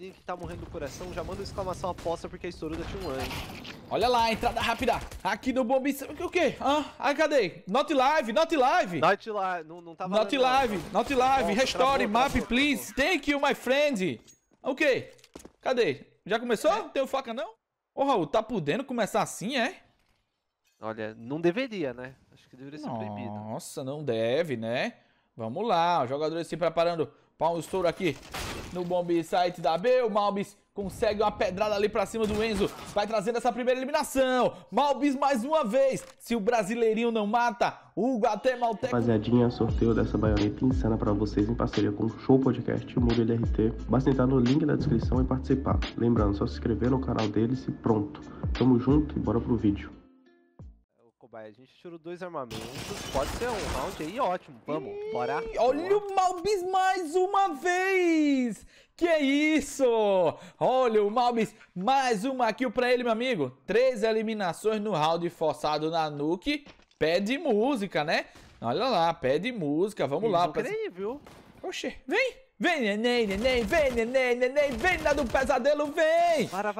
Link que tá morrendo do coração, já manda exclamação aposta porque a da tinha um ano. Olha lá, entrada rápida aqui no Bombi. O quê? Ah, cadê? Not live, not live. Not live, não, não tava. Tá not live, não, not live. Nossa, Restore, travou, map, travou, please. Travou. Thank you, my friend. Ok, cadê? Já começou? É. Tem faca não? Ô, Raul, tá podendo começar assim, é? Olha, não deveria, né? Acho que deveria ser Nossa, proibido. Nossa, não deve, né? Vamos lá, jogadores se preparando para um estouro aqui no bomb site da B. O Malbis consegue uma pedrada ali para cima do Enzo. Vai trazendo essa primeira eliminação. Malbis mais uma vez. Se o brasileirinho não mata, o Guatemalteco... Rapaziadinha, sorteio dessa baioneta insana para vocês em parceria com o Show Podcast e o Mundo LRT. Basta entrar no link da descrição e participar. Lembrando, só se inscrever no canal deles e pronto. Tamo junto e bora pro vídeo. Vai, a gente tirou dois armamentos. Pode ser um round aí, ótimo. Vamos, bora. Olha o Malbis mais uma vez! Que é isso! Olha o Malbis, mais uma kill pra ele, meu amigo. Três eliminações no round forçado na Nuke. Pede música, né? Olha lá, pede música, vamos Eu lá. incrível. pra... É Oxê, vem! Vem, neném, neném, vem, neném, neném, vem lá do pesadelo, vem! vem, vara,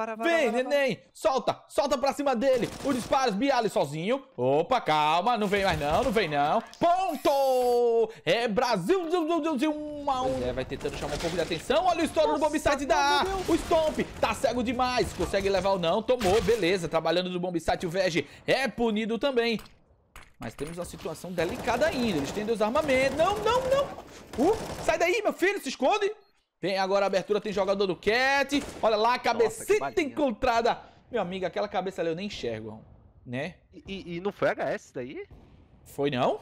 neném, solta, solta pra cima dele. Os disparos, Bialy sozinho. Opa, calma, não vem mais não, não vem não. Ponto! É Brasil, um a um. É, vai tentando chamar um pouco de atenção. Olha o estouro do Bombsite da A. O Stomp tá cego demais, consegue levar ou não, tomou, beleza. Trabalhando do Bombsite, o Veg é punido também. Mas temos uma situação delicada ainda. Eles têm dois armamentos. Não, não, não. Uh, sai daí, meu filho. Se esconde. Tem agora a abertura. Tem jogador do Cat. Olha lá, a cabecita encontrada. Meu amigo, aquela cabeça ali eu nem enxergo, né? E, e não foi HS daí? Foi não?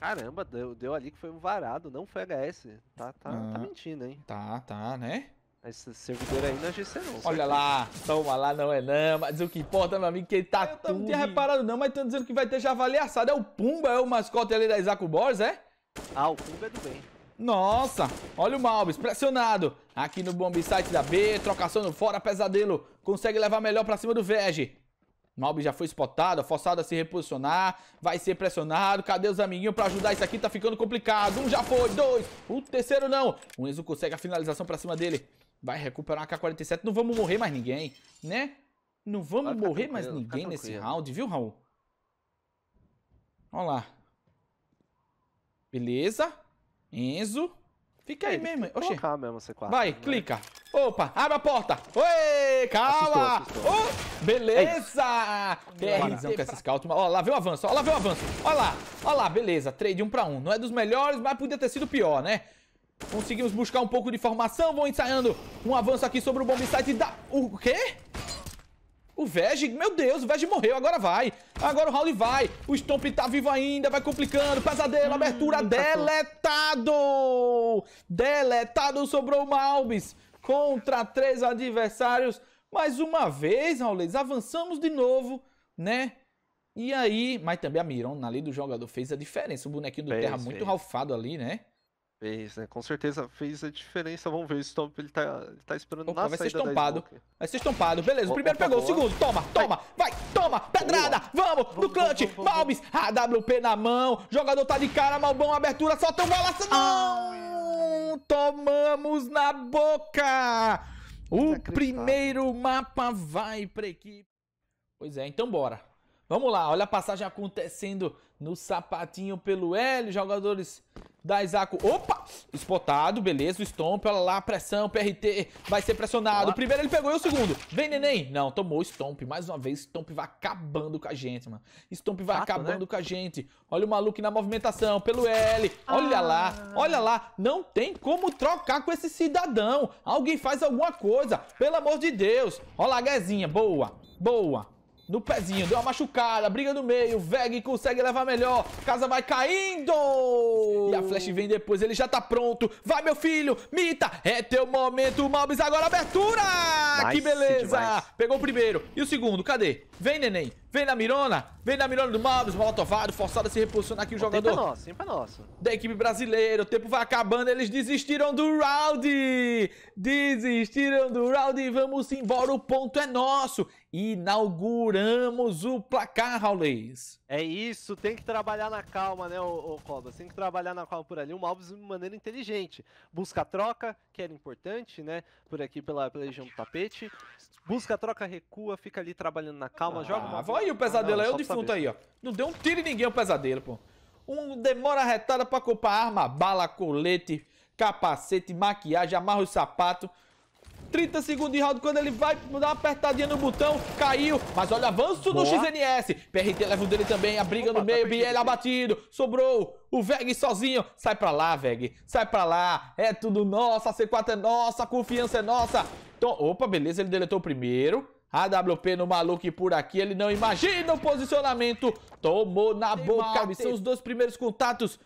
Caramba, deu, deu, ali que foi um varado. Não foi HS. Tá, tá, tá, ah, tá mentindo, hein? Tá, tá, né? Esse servidor aí não é GC não. Olha lá, toma lá, não é não. Mas o que importa, meu amigo, que ele tá eu tudo. Eu não tinha reparado não, mas estão dizendo que vai ter javali assado. É o Pumba, é o mascote ali da Isaac Boris, é? Ah, o Pumba é do bem. Nossa, olha o Malbis, pressionado. Aqui no bomb site da B, trocação no fora, pesadelo. Consegue levar melhor pra cima do Veg. Malbis já foi spotado, forçado a se reposicionar, vai ser pressionado. Cadê os amiguinhos pra ajudar? Isso aqui tá ficando complicado. Um já foi, dois, o terceiro não. O Enzo consegue a finalização pra cima dele. Vai recuperar uma K-47. Não vamos morrer mais ninguém, né? Não vamos morrer mais ninguém nesse round, viu, Raul? Olha lá. Beleza. Enzo. Fica aí mesmo. Oxê. mesmo C4, Vai, né? clica. Opa, abre a porta. Oi, calma. Assustou, assustou. Oh, beleza. PRzão é então, com essa scout. Ó, lá vem o avanço. Ó, lá vem o avanço. Ó lá. Ó lá, beleza. Trade um pra um. Não é dos melhores, mas podia ter sido pior, né? Conseguimos buscar um pouco de formação. Vão ensaiando um avanço aqui sobre o bomb site da... O quê? O Veg, meu Deus, o Veg morreu, agora vai. Agora o Howley vai. O Stomp tá vivo ainda, vai complicando. Pesadelo, hum, abertura, tá deletado! Deletado, sobrou o Malbis. Contra três adversários. Mais uma vez, Raulês, avançamos de novo, né? E aí, mas também a Mirona ali do jogador fez a diferença. O bonequinho do fez, Terra muito ralfado ali, né? Fez, né? Com certeza fez a diferença. Vamos ver o Stomp, ele tá, ele tá esperando Opa, na vai saída ser estompado. Vai ser estompado, beleza. O primeiro pegou, o segundo, toma, toma, vai, toma, pedrada, vamos, no clutch, Malmes, AWP na mão, jogador tá de cara, Malbão, abertura, solta um balaço, não! Tomamos na boca! O primeiro mapa vai pra equipe. Pois é, então bora. Vamos lá, olha a passagem acontecendo no sapatinho pelo L, jogadores da Isaco. Opa! Espotado, beleza, o Stomp, olha lá, pressão, PRT, vai ser pressionado. O primeiro ele pegou e o segundo. Vem, neném! Não, tomou o Stomp, mais uma vez, Stomp vai acabando com a gente, mano. Stomp vai Chato, né? acabando né? com a gente. Olha o maluco na movimentação, pelo L, olha ah. lá, olha lá. Não tem como trocar com esse cidadão. Alguém faz alguma coisa, pelo amor de Deus. Olha lá, Guezinha, boa, boa no pezinho, deu uma machucada, briga no meio, Veg consegue levar melhor, casa vai caindo! E a Flash vem depois, ele já tá pronto, vai meu filho, Mita, é teu momento, Malbis agora abertura! Nice que beleza! Demais. Pegou o primeiro, e o segundo, cadê? Vem neném, Vem na mirona, vem na mirona do mal, dos forçado a se reposicionar aqui o, o jogador. Tempo é nosso, tempo é nosso. Da equipe brasileira, o tempo vai acabando, eles desistiram do round! Desistiram do round e vamos embora, o ponto é nosso! Inauguramos o placar, Raulês. É isso, tem que trabalhar na calma, né, o Cobas? Tem que trabalhar na calma por ali, o Malves de maneira inteligente. Busca troca, que era importante, né, por aqui pela, pela região do tapete. Busca troca, recua, fica ali trabalhando na calma, ah, joga uma ah, Olha o pesadelo aí, o defunto aí, ó. Não deu um tiro em ninguém o pesadelo, pô. Um demora retada pra comprar arma, bala, colete, capacete, maquiagem, amarra o sapato 30 segundos de round, quando ele vai dar uma apertadinha no botão, caiu, mas olha avanço Boa. do XNS, PRT leva o dele também, a briga Opa, no tá meio, tá Biel abatido, sobrou o Veg sozinho, sai pra lá Veg, sai pra lá, é tudo nossa, a C4 é nossa, a confiança é nossa, então, opa, beleza, ele deletou o primeiro, AWP no maluco e por aqui, ele não imagina o posicionamento. Tomou na Tem boca, mate. são os dois primeiros contatos.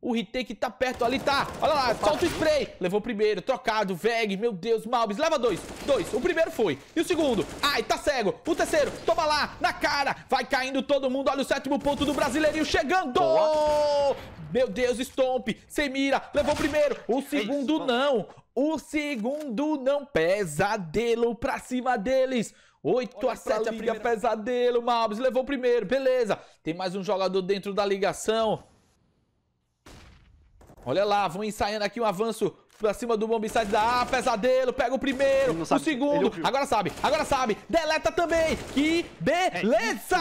O retake tá perto, ali tá. Olha lá, Opa. solta o spray. Levou o primeiro, trocado, Veg, meu Deus, Malbis. Leva dois, dois. O primeiro foi. E o segundo? Ai, tá cego. O terceiro, toma lá, na cara. Vai caindo todo mundo. Olha o sétimo ponto do Brasileirinho chegando. Boa. Meu Deus, Stomp, sem mira, levou o primeiro. O segundo não. O segundo não pesadelo pra cima deles. 8 a 7 a, liga, pesadelo, Malbis levou o primeiro, beleza. Tem mais um jogador dentro da ligação. Olha lá, vão ensaiando aqui um avanço Pra cima do Bombicide da A, pesadelo, pega o primeiro, o sabe. segundo, agora sabe, agora sabe, deleta também, que é beleza!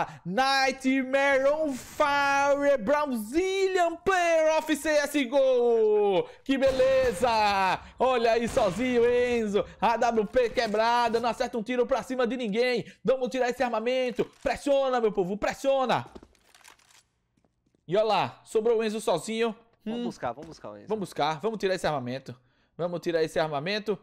É Nightmare on Fire, Brazilian Player of CSGO, que beleza! Olha aí sozinho, Enzo, AWP quebrada, não acerta um tiro pra cima de ninguém, vamos tirar esse armamento, pressiona meu povo, pressiona! E olha lá, sobrou o Enzo sozinho, Vamos hum. buscar, vamos buscar. Vamos buscar, vamos tirar esse armamento. Vamos tirar esse armamento.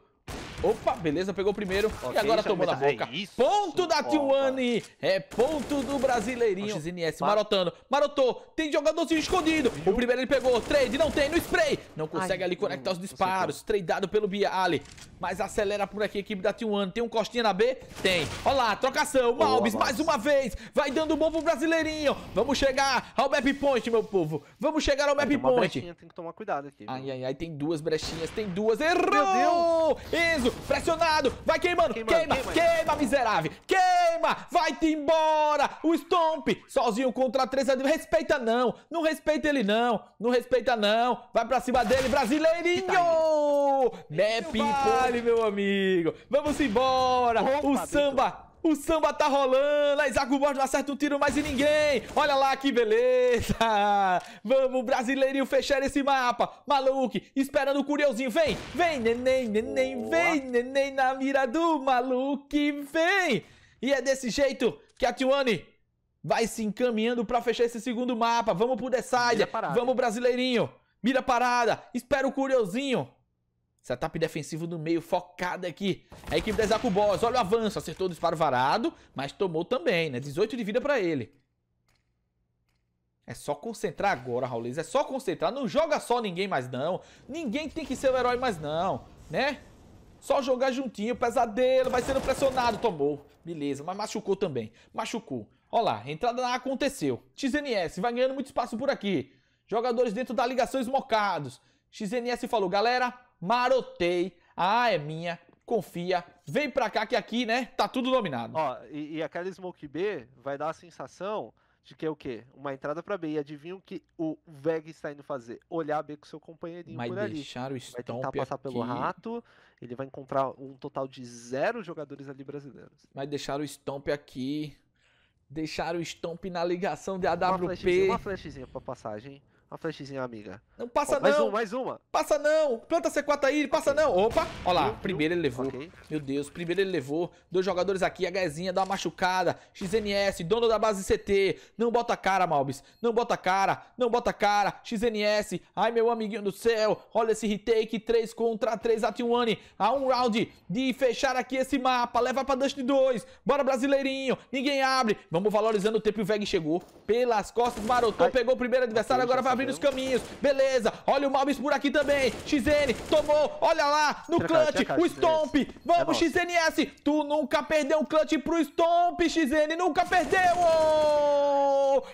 Opa, beleza, pegou o primeiro. Okay, e agora tomou na boca. É isso, ponto da Tiwani. É ponto do brasileirinho. XNS marotando. Marotou. Tem jogadorzinho escondido. O primeiro ele pegou. Trade, não tem no spray. Não consegue Ai, ali conectar os disparos. Tradeado pelo Bialy. Mas acelera por aqui a equipe da Tiwani. Tem um costinha na B? Tem. Olha lá, trocação. Malbis mais uma vez. Vai dando bom pro brasileirinho. Vamos chegar ao map point, meu povo. Vamos chegar ao map point. tem que tomar cuidado aqui. Viu? Ai, ai, ai. Tem duas brechinhas. Tem duas. Errou! Meu Deus. Enzo pressionado, pressionado. Vai queimando, queima, queima, queima, queima miserável. Queima, vai-te embora. O Stomp, sozinho contra três Respeita não, não respeita ele não. Não respeita não. Vai pra cima dele, brasileirinho. Tá Map vale, meu amigo. Vamos embora. Opa, o samba... O samba tá rolando, a Isaac Borges não acerta um tiro mais em ninguém. Olha lá que beleza. Vamos, brasileirinho, fechar esse mapa. Maluque, esperando o curiosinho. Vem, vem, neném, neném, vem, neném na mira do maluque, vem. E é desse jeito que a Tiwane vai se encaminhando pra fechar esse segundo mapa. Vamos pro Decider, vamos, brasileirinho. Mira parada, espera o curiosinho. Setup defensivo no meio, focada aqui. A equipe da Zacubós, olha o avanço. Acertou o disparo varado, mas tomou também, né? 18 de vida pra ele. É só concentrar agora, Raulês. É só concentrar. Não joga só ninguém mais, não. Ninguém tem que ser o herói mais, não. Né? Só jogar juntinho. Pesadelo, vai sendo pressionado. Tomou. Beleza, mas machucou também. Machucou. Olha lá, entrada na aconteceu. XNS vai ganhando muito espaço por aqui. Jogadores dentro da ligação esmocados. XNS falou, galera, marotei, a ah, é minha, confia, vem pra cá que aqui, né, tá tudo dominado. Ó, e, e aquela Smoke B vai dar a sensação de que é o quê? Uma entrada para B. E adivinha o que o Veg está indo fazer? Olhar a B com seu companheirinho Mas por ali. Deixar o vai tentar passar aqui. pelo rato. Ele vai encontrar um total de zero jogadores ali brasileiros. Mas deixar o Stomp aqui. Deixar o Stomp na ligação de AWP. Uma flechezinha uma flashzinha pra passagem. Uma flashzinha, amiga. Não passa oh, mais não. Mais uma, mais uma. Passa não. Planta C4 aí, passa okay. não. Opa. Olha lá, primeiro ele levou. Okay. Meu Deus, primeiro ele levou. Dois jogadores aqui, a HZinha dá uma machucada. XNS, dono da base CT. Não bota cara, Malbis. Não bota cara, não bota cara. XNS, ai meu amiguinho do céu. Olha esse retake, 3 contra 3 a T1. A um round de fechar aqui esse mapa. Leva pra Dust 2. Bora, brasileirinho. Ninguém abre. Vamos valorizando o tempo e o Veg chegou. Pelas costas, marotou, ai. pegou o primeiro adversário, agora vai abrindo os caminhos. Beleza. Olha o Malbis por aqui também. XN tomou. Olha lá. No clutch. O Stomp. Vamos, é XNS. Tu nunca perdeu um clutch pro Stomp, XN. Nunca perdeu.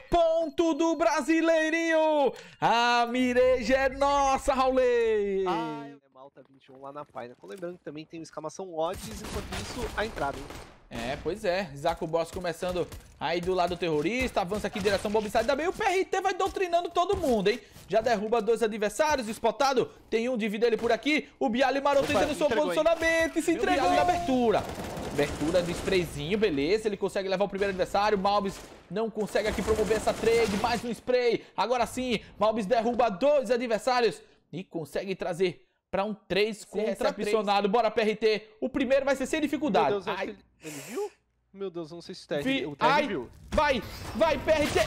Ponto do Brasileirinho. A mireja é nossa, Raulei. Ai, Malta 21 lá na página. Lembrando que também tem o exclamação odds. Enquanto isso, a entrada, hein? É, pois é. Zaco Boss começando aí do lado terrorista. Avança aqui em direção ao Bobside. Também o PRT vai doutrinando todo mundo, hein? Já derruba dois adversários. Espotado. Tem um de vida ele por aqui. O Biali maroto tentando seu posicionamento. E se entregando na abertura. Abertura do sprayzinho, beleza. Ele consegue levar o primeiro adversário. Malbis não consegue aqui promover essa trade. Mais um spray. Agora sim, Malbis derruba dois adversários. E consegue trazer para um 3 contra pressionado. Bora, PRT. O primeiro vai ser sem dificuldade. Meu Deus, ele... ele viu? Meu Deus, não sei se o TR, Vi... o TR Ai, viu. Vai, vai, PRT.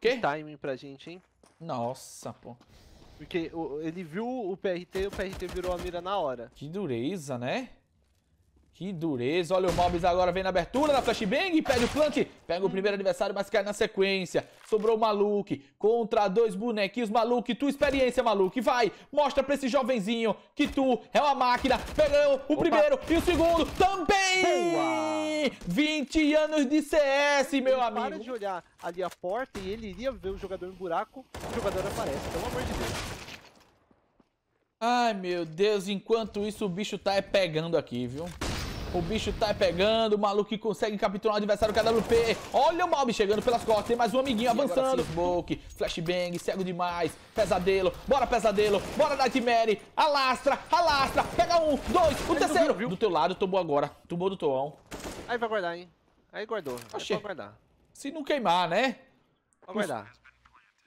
Que? Timing pra gente, hein? Nossa, pô. Porque ele viu o PRT e o PRT virou a mira na hora. Que dureza, né? Que dureza, olha o Mobs agora, vem na abertura, da flashbang, pega o plant, pega o primeiro adversário, mas cai na sequência. Sobrou o Maluque, contra dois bonequinhos, Maluque, tu experiência, Maluque, vai, mostra pra esse jovenzinho que tu é uma máquina. Pegou o Opa. primeiro e o segundo também! Boa. 20 anos de CS, meu ele amigo. Para de olhar ali a porta e ele iria ver o jogador no buraco, o jogador aparece, pelo amor de Deus. Ai, meu Deus, enquanto isso o bicho tá é pegando aqui, viu? O bicho tá pegando, o maluco que consegue capturar o adversário KWP. Olha o Malbi chegando pelas costas, tem mais um amiguinho avançando. Smoke, flashbang, cego demais, pesadelo, bora pesadelo, bora Nightmare, alastra, alastra, pega um, dois, o Aí terceiro. Viu, viu? Do teu lado, tomou agora, tomou do toão. Aí vai guardar, hein? Aí guardou, Achei. Aí guardar. Se não queimar, né? Vai guardar.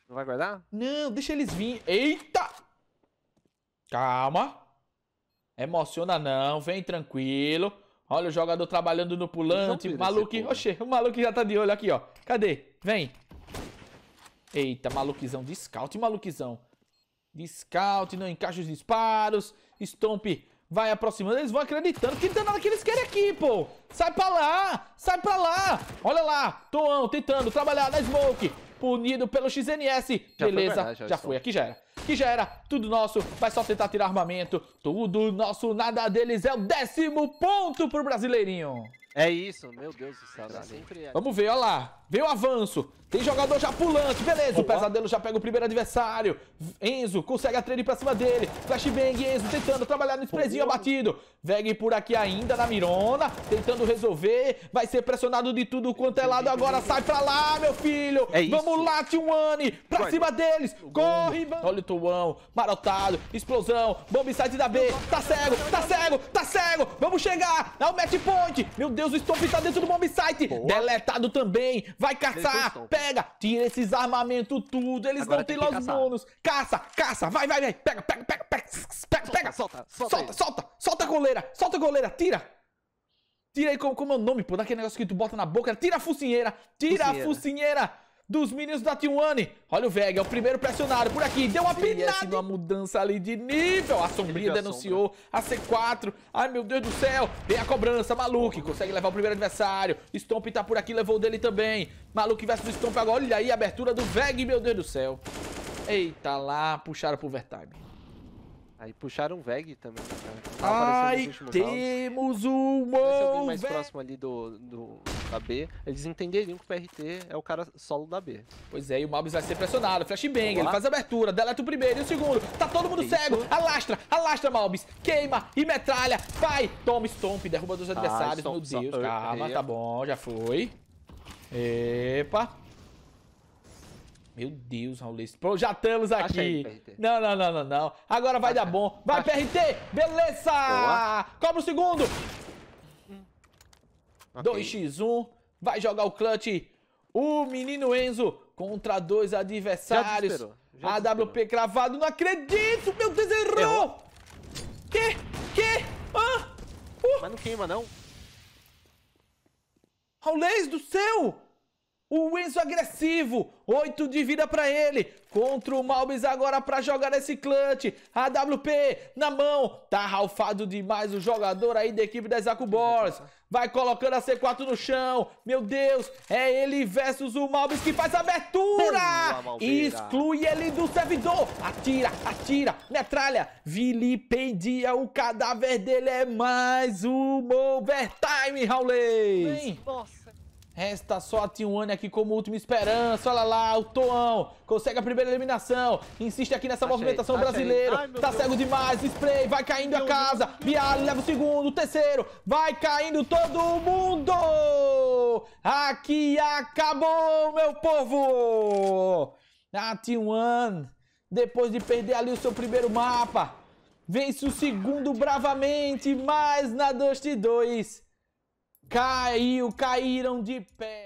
Não vai guardar? Não, deixa eles vir. Eita! Calma. Emociona não, vem tranquilo. Olha o jogador trabalhando no então, pulante. Maluco. Oxê, o maluco já tá de olho aqui, ó. Cadê? Vem. Eita, maluquizão de scout, maluquizão. De scout, não encaixa os disparos. Stomp vai aproximando. Eles vão acreditando. Que danada que eles querem aqui, pô. Sai pra lá. Sai pra lá. Olha lá. Toão tentando trabalhar na smoke punido pelo XNS. Já Beleza, foi verdade, já, já foi. Aqui já era. Aqui já era. Tudo nosso. Vai só tentar tirar armamento. Tudo nosso, nada deles. É o décimo ponto pro brasileirinho. É isso, meu Deus do céu. Tá sempre... Vamos ver, olha lá. Veio o avanço. Tem jogador já pulante. Beleza, o Pesadelo já pega o primeiro adversário. Enzo consegue a trade pra cima dele. Flashbang, Enzo tentando trabalhar no esprezinho abatido. Veg por aqui ainda na mirona. Tentando resolver. Vai ser pressionado de tudo quanto é lado agora. Sai pra lá, meu filho. É Vamos lá, Tiwani. Pra Vai. cima deles. Corre, mano. Olha o Tuão. Marotado. Explosão. Bomb site da B. Tá cego, tá cego, tá cego. Vamos chegar. É o match point. Meu Deus. Deus, o Stomp tá dentro do bomb site. Boa. Deletado também. Vai caçar. Pega. Tira esses armamentos tudo. Eles Agora não têm los bônus. Caça, caça. Vai, vai, vai. Pega, pega, pega, pega. Pega, pega. Solta, solta. Solta, solta. Solta, solta a goleira. Solta a goleira. Tira. Tira aí como, como é o nome, pô. Daquele negócio que tu bota na boca. Tira a focinheira. Tira focinheira. a focinheira dos meninos da T1. Olha o Veg é o primeiro pressionado por aqui. Deu uma é, pinada. Uma mudança ali de nível. A sombria denunciou a C4. Ai, meu Deus do céu. Vem a cobrança. maluco. consegue levar o primeiro adversário. Stomp tá por aqui, levou o dele também. Maluque versus Stomp agora. Olha aí a abertura do Veg, meu Deus do céu. Eita lá, puxaram pro Vertime. Aí puxaram o Veg também. Né? Tá Ai, temos o um próximo ali do... do da B, eles entenderiam que o PRT é o cara solo da B. Pois é, e o Malbis vai ser pressionado. Flashbang, ele faz a abertura, deleta o primeiro e o segundo. Tá todo mundo Isso. cego. Alastra, alastra, Malbis. Queima e metralha. Vai, toma, stomp, derruba dos ah, adversários. Ah, Meu Deus, calma, tá bom, já foi. Epa. Meu Deus, Raulês. já estamos aqui. não, não, não, não, não. Agora vai dar bom. Vai, PRT. Beleza. Boa. Cobra o segundo. Okay. 2x1, vai jogar o clutch. O menino Enzo contra dois adversários. Já já AWP desesperou. cravado, não acredito! Meu Deus, errou! errou. Que? Que? Ah! Uh. Mas não queima, não. Raulês do céu! O Enzo agressivo, 8 de vida para ele, contra o Malbis agora para jogar esse clutch, AWP na mão, tá ralfado demais o jogador aí da equipe da Zaku vai colocando a C4 no chão, meu Deus, é ele versus o Malbis que faz a abertura, exclui ele do servidor, atira, atira, metralha, vilipendia o cadáver dele, é mais um overtime, Raulês. Nossa. Resta só a T1 aqui como última esperança. Olha lá, o Toão consegue a primeira eliminação. Insiste aqui nessa achei, tá movimentação achei. Tá brasileira. Ai, tá Deus. cego demais. Spray vai caindo a casa. Bialho leva o segundo, o terceiro. Vai caindo todo mundo. Aqui acabou, meu povo. A T1, depois de perder ali o seu primeiro mapa, vence o segundo bravamente, mas na Dust 2 Caiu, caíram de pé.